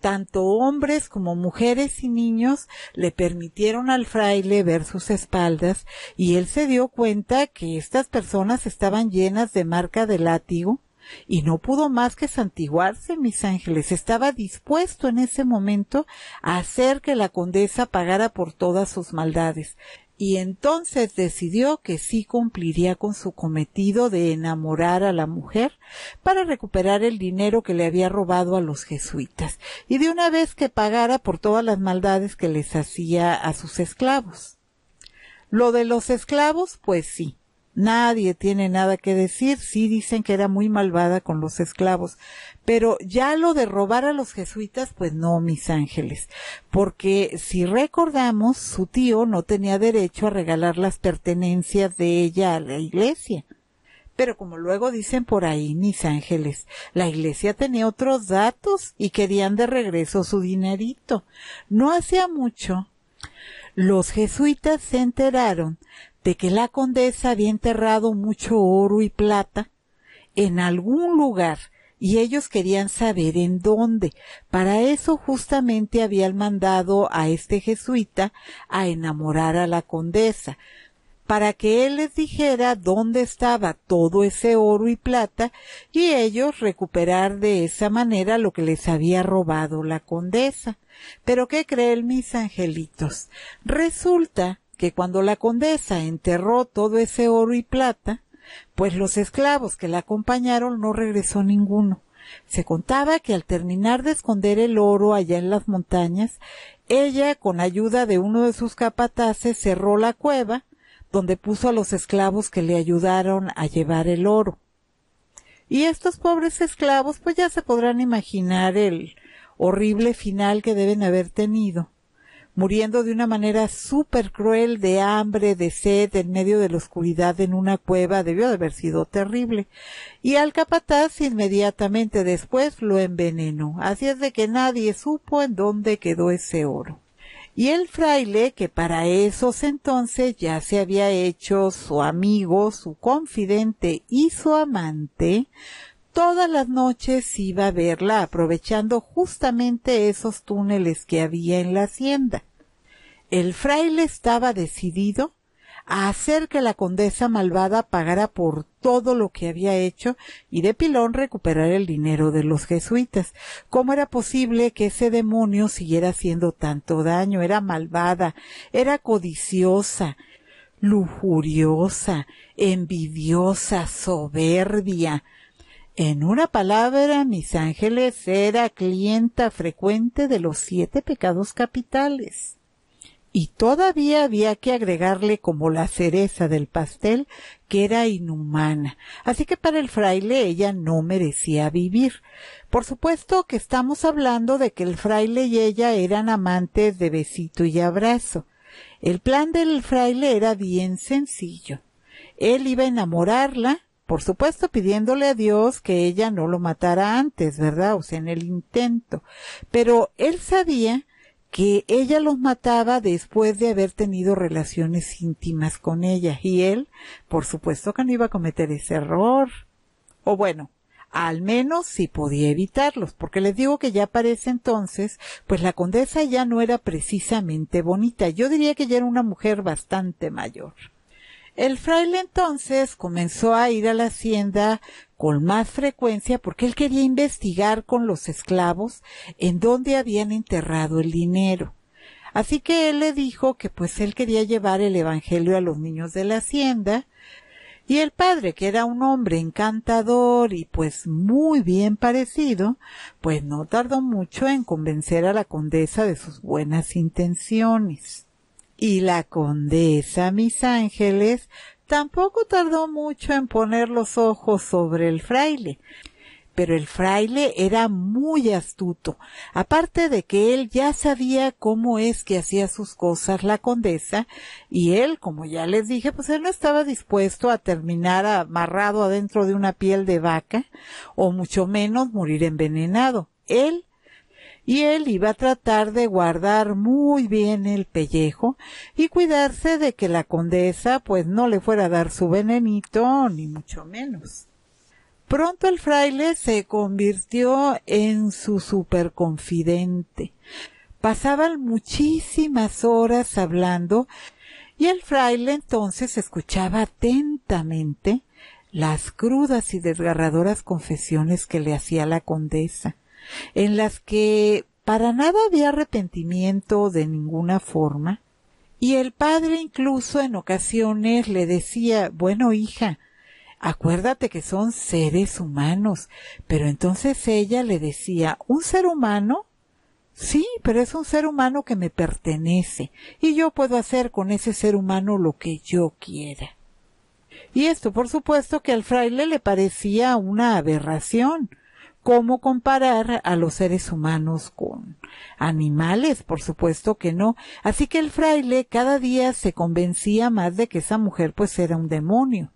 Tanto hombres como mujeres y niños le permitieron al fraile ver sus espaldas y él se dio cuenta que estas personas estaban llenas de marca de látigo y no pudo más que santiguarse, mis ángeles. Estaba dispuesto en ese momento a hacer que la condesa pagara por todas sus maldades. Y entonces decidió que sí cumpliría con su cometido de enamorar a la mujer para recuperar el dinero que le había robado a los jesuitas y de una vez que pagara por todas las maldades que les hacía a sus esclavos. Lo de los esclavos, pues sí, Nadie tiene nada que decir. Sí dicen que era muy malvada con los esclavos. Pero ya lo de robar a los jesuitas, pues no, mis ángeles. Porque si recordamos, su tío no tenía derecho a regalar las pertenencias de ella a la iglesia. Pero como luego dicen por ahí, mis ángeles, la iglesia tenía otros datos y querían de regreso su dinerito. No hacía mucho los jesuitas se enteraron de que la condesa había enterrado mucho oro y plata en algún lugar y ellos querían saber en dónde. Para eso justamente habían mandado a este jesuita a enamorar a la condesa, para que él les dijera dónde estaba todo ese oro y plata y ellos recuperar de esa manera lo que les había robado la condesa. Pero ¿qué creen mis angelitos? Resulta que cuando la condesa enterró todo ese oro y plata, pues los esclavos que la acompañaron no regresó ninguno. Se contaba que al terminar de esconder el oro allá en las montañas, ella, con ayuda de uno de sus capataces, cerró la cueva, donde puso a los esclavos que le ayudaron a llevar el oro. Y estos pobres esclavos, pues ya se podrán imaginar el horrible final que deben haber tenido muriendo de una manera súper cruel de hambre, de sed, en medio de la oscuridad en una cueva, debió de haber sido terrible. Y al capataz inmediatamente después lo envenenó. Así es de que nadie supo en dónde quedó ese oro. Y el fraile, que para esos entonces ya se había hecho su amigo, su confidente y su amante, todas las noches iba a verla aprovechando justamente esos túneles que había en la hacienda. El fraile estaba decidido a hacer que la condesa malvada pagara por todo lo que había hecho y de pilón recuperar el dinero de los jesuitas. ¿Cómo era posible que ese demonio siguiera haciendo tanto daño? Era malvada, era codiciosa, lujuriosa, envidiosa, soberbia, en una palabra, Mis Ángeles era clienta frecuente de los siete pecados capitales. Y todavía había que agregarle como la cereza del pastel que era inhumana. Así que para el fraile ella no merecía vivir. Por supuesto que estamos hablando de que el fraile y ella eran amantes de besito y abrazo. El plan del fraile era bien sencillo. Él iba a enamorarla, por supuesto pidiéndole a Dios que ella no lo matara antes, ¿verdad? O sea, en el intento. Pero él sabía que ella los mataba después de haber tenido relaciones íntimas con ella y él, por supuesto que no iba a cometer ese error. O bueno, al menos si podía evitarlos, porque les digo que ya parece entonces, pues la condesa ya no era precisamente bonita, yo diría que ya era una mujer bastante mayor. El fraile entonces comenzó a ir a la hacienda con más frecuencia porque él quería investigar con los esclavos en dónde habían enterrado el dinero. Así que él le dijo que pues él quería llevar el Evangelio a los niños de la hacienda, y el padre, que era un hombre encantador y pues muy bien parecido, pues no tardó mucho en convencer a la condesa de sus buenas intenciones y la condesa, mis ángeles, tampoco tardó mucho en poner los ojos sobre el fraile. Pero el fraile era muy astuto, aparte de que él ya sabía cómo es que hacía sus cosas la condesa, y él, como ya les dije, pues él no estaba dispuesto a terminar amarrado adentro de una piel de vaca, o mucho menos morir envenenado. Él y él iba a tratar de guardar muy bien el pellejo y cuidarse de que la condesa pues no le fuera a dar su venenito ni mucho menos. Pronto el fraile se convirtió en su superconfidente. Pasaban muchísimas horas hablando y el fraile entonces escuchaba atentamente las crudas y desgarradoras confesiones que le hacía la condesa en las que para nada había arrepentimiento de ninguna forma, y el padre incluso en ocasiones le decía, bueno hija, acuérdate que son seres humanos, pero entonces ella le decía, ¿un ser humano? Sí, pero es un ser humano que me pertenece, y yo puedo hacer con ese ser humano lo que yo quiera. Y esto, por supuesto, que al fraile le parecía una aberración, cómo comparar a los seres humanos con animales, por supuesto que no. Así que el fraile cada día se convencía más de que esa mujer pues era un demonio.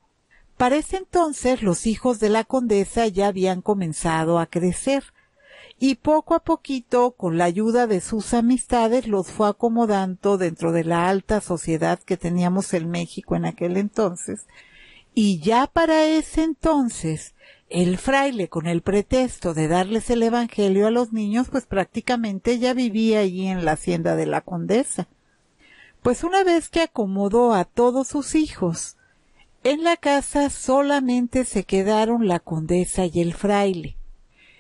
Para ese entonces los hijos de la condesa ya habían comenzado a crecer y poco a poquito, con la ayuda de sus amistades, los fue acomodando dentro de la alta sociedad que teníamos en México en aquel entonces. Y ya para ese entonces, el fraile con el pretexto de darles el Evangelio a los niños, pues prácticamente ya vivía allí en la hacienda de la condesa. Pues una vez que acomodó a todos sus hijos, en la casa solamente se quedaron la condesa y el fraile.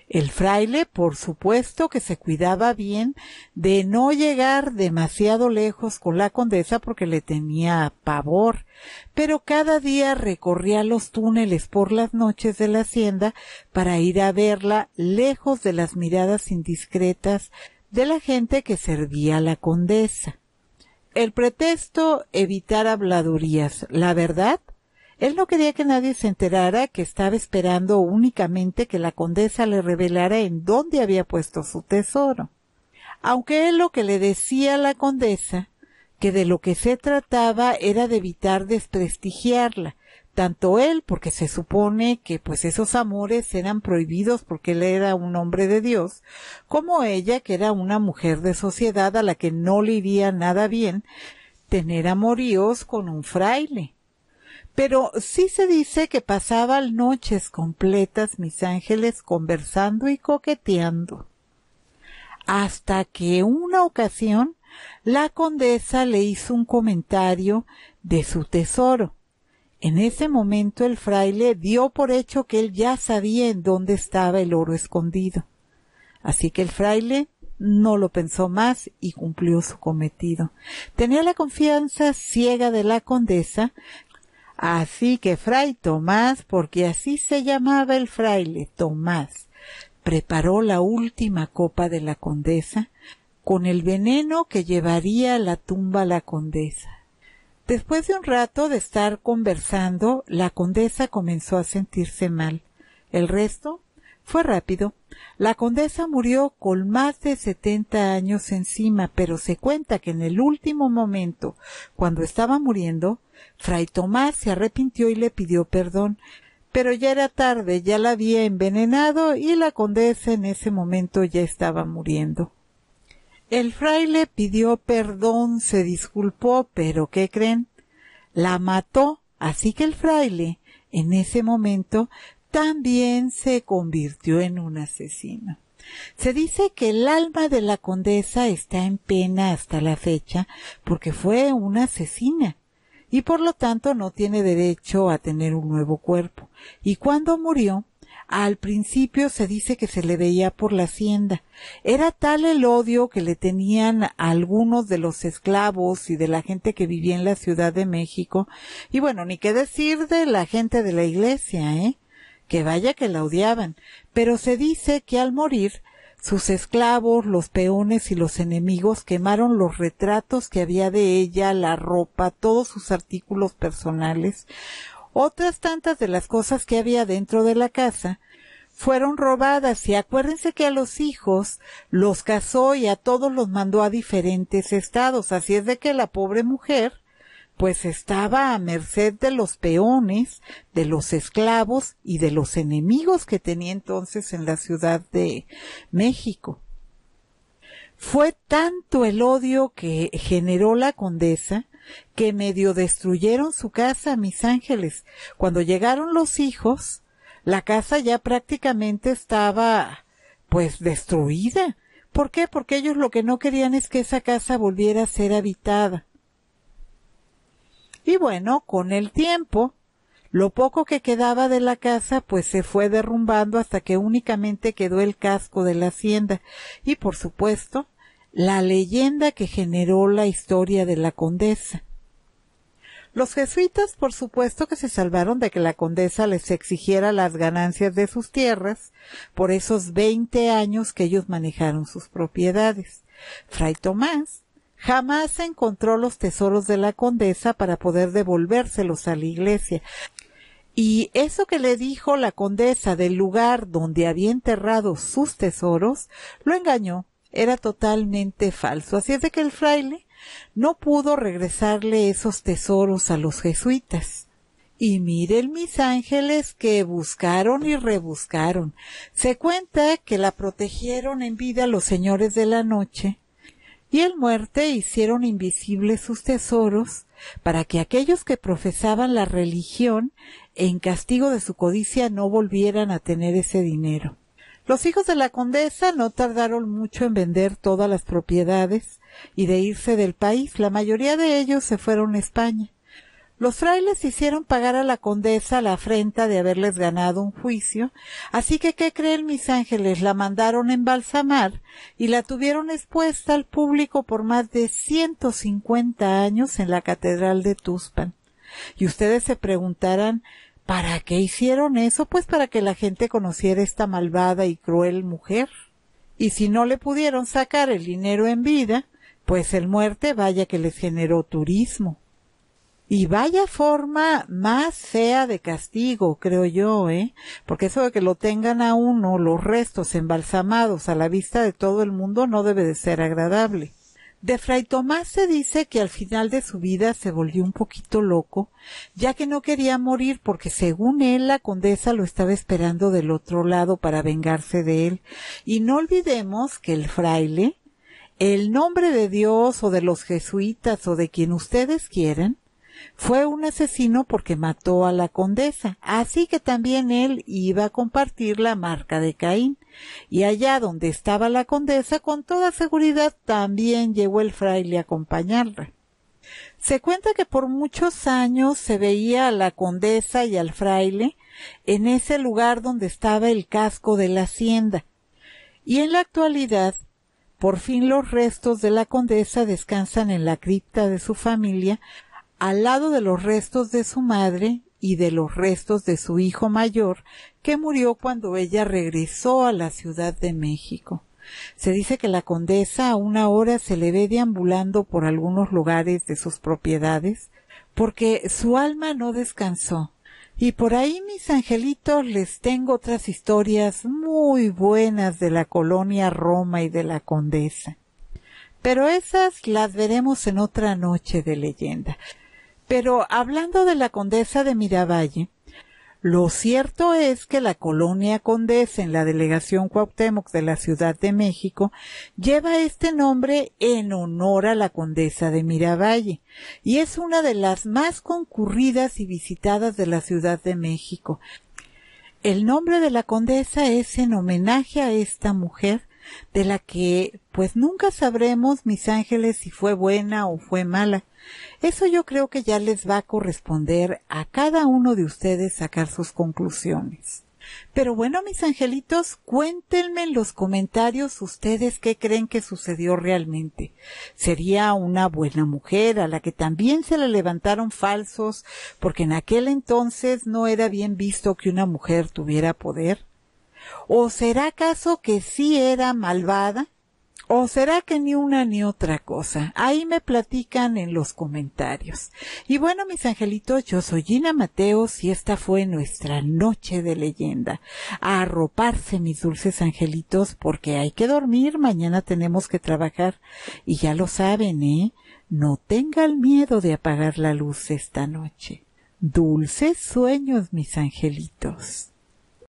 El fraile, por supuesto, que se cuidaba bien de no llegar demasiado lejos con la condesa porque le tenía pavor, pero cada día recorría los túneles por las noches de la hacienda para ir a verla lejos de las miradas indiscretas de la gente que servía a la condesa. El pretexto evitar habladurías. La verdad, él no quería que nadie se enterara que estaba esperando únicamente que la condesa le revelara en dónde había puesto su tesoro. Aunque él lo que le decía a la condesa, que de lo que se trataba era de evitar desprestigiarla, tanto él, porque se supone que pues esos amores eran prohibidos porque él era un hombre de Dios, como ella, que era una mujer de sociedad a la que no le iría nada bien tener amoríos con un fraile. Pero sí se dice que pasaban noches completas mis ángeles conversando y coqueteando. Hasta que una ocasión la condesa le hizo un comentario de su tesoro. En ese momento el fraile dio por hecho que él ya sabía en dónde estaba el oro escondido. Así que el fraile no lo pensó más y cumplió su cometido. Tenía la confianza ciega de la condesa Así que Fray Tomás, porque así se llamaba el fraile Tomás, preparó la última copa de la condesa con el veneno que llevaría a la tumba la condesa. Después de un rato de estar conversando, la condesa comenzó a sentirse mal. El resto fue rápido. La condesa murió con más de setenta años encima, pero se cuenta que en el último momento, cuando estaba muriendo, Fray Tomás se arrepintió y le pidió perdón, pero ya era tarde, ya la había envenenado y la condesa en ese momento ya estaba muriendo. El fraile pidió perdón, se disculpó, pero ¿qué creen? La mató, así que el fraile, en ese momento, también se convirtió en un asesino. Se dice que el alma de la condesa está en pena hasta la fecha porque fue una asesina y por lo tanto no tiene derecho a tener un nuevo cuerpo. Y cuando murió, al principio se dice que se le veía por la hacienda. Era tal el odio que le tenían algunos de los esclavos y de la gente que vivía en la Ciudad de México. Y bueno, ni qué decir de la gente de la iglesia, ¿eh? Que vaya que la odiaban. Pero se dice que al morir sus esclavos, los peones y los enemigos quemaron los retratos que había de ella, la ropa, todos sus artículos personales. Otras tantas de las cosas que había dentro de la casa fueron robadas y acuérdense que a los hijos los casó y a todos los mandó a diferentes estados. Así es de que la pobre mujer pues estaba a merced de los peones, de los esclavos y de los enemigos que tenía entonces en la Ciudad de México. Fue tanto el odio que generó la condesa que medio destruyeron su casa, mis ángeles. Cuando llegaron los hijos, la casa ya prácticamente estaba pues destruida. ¿Por qué? Porque ellos lo que no querían es que esa casa volviera a ser habitada. Y bueno, con el tiempo, lo poco que quedaba de la casa pues se fue derrumbando hasta que únicamente quedó el casco de la hacienda y por supuesto la leyenda que generó la historia de la condesa. Los jesuitas por supuesto que se salvaron de que la condesa les exigiera las ganancias de sus tierras por esos veinte años que ellos manejaron sus propiedades. Fray Tomás Jamás encontró los tesoros de la condesa para poder devolvérselos a la iglesia. Y eso que le dijo la condesa del lugar donde había enterrado sus tesoros, lo engañó, era totalmente falso. Así es de que el fraile no pudo regresarle esos tesoros a los jesuitas. Y miren mis ángeles que buscaron y rebuscaron. Se cuenta que la protegieron en vida los señores de la noche, y el muerte hicieron invisibles sus tesoros para que aquellos que profesaban la religión en castigo de su codicia no volvieran a tener ese dinero. Los hijos de la condesa no tardaron mucho en vender todas las propiedades y de irse del país. La mayoría de ellos se fueron a España. Los frailes hicieron pagar a la condesa la afrenta de haberles ganado un juicio, así que ¿qué creen mis ángeles? La mandaron embalsamar y la tuvieron expuesta al público por más de 150 años en la Catedral de Tuspan. Y ustedes se preguntarán, ¿para qué hicieron eso? Pues para que la gente conociera esta malvada y cruel mujer. Y si no le pudieron sacar el dinero en vida, pues el muerte vaya que les generó turismo. Y vaya forma más fea de castigo, creo yo, ¿eh? Porque eso de que lo tengan a uno, los restos embalsamados a la vista de todo el mundo, no debe de ser agradable. De Fray Tomás se dice que al final de su vida se volvió un poquito loco, ya que no quería morir porque según él la condesa lo estaba esperando del otro lado para vengarse de él. Y no olvidemos que el fraile, el nombre de Dios o de los jesuitas o de quien ustedes quieran, fue un asesino porque mató a la condesa, así que también él iba a compartir la marca de Caín. Y allá donde estaba la condesa, con toda seguridad también llegó el fraile a acompañarla. Se cuenta que por muchos años se veía a la condesa y al fraile en ese lugar donde estaba el casco de la hacienda. Y en la actualidad por fin los restos de la condesa descansan en la cripta de su familia, al lado de los restos de su madre y de los restos de su hijo mayor, que murió cuando ella regresó a la Ciudad de México. Se dice que la condesa a una hora se le ve deambulando por algunos lugares de sus propiedades, porque su alma no descansó. Y por ahí, mis angelitos, les tengo otras historias muy buenas de la colonia Roma y de la condesa. Pero esas las veremos en otra noche de leyenda. Pero hablando de la condesa de Miravalle, lo cierto es que la colonia Condesa en la delegación Cuauhtémoc de la Ciudad de México lleva este nombre en honor a la condesa de Miravalle y es una de las más concurridas y visitadas de la Ciudad de México. El nombre de la condesa es en homenaje a esta mujer de la que pues nunca sabremos, mis ángeles, si fue buena o fue mala. Eso yo creo que ya les va a corresponder a cada uno de ustedes sacar sus conclusiones. Pero bueno, mis angelitos, cuéntenme en los comentarios ustedes qué creen que sucedió realmente. ¿Sería una buena mujer a la que también se le levantaron falsos porque en aquel entonces no era bien visto que una mujer tuviera poder? ¿O será acaso que sí era malvada? ¿O será que ni una ni otra cosa? Ahí me platican en los comentarios. Y bueno, mis angelitos, yo soy Gina Mateos y esta fue nuestra noche de leyenda. A arroparse, mis dulces angelitos, porque hay que dormir, mañana tenemos que trabajar. Y ya lo saben, ¿eh? No tengan miedo de apagar la luz esta noche. Dulces sueños, mis angelitos.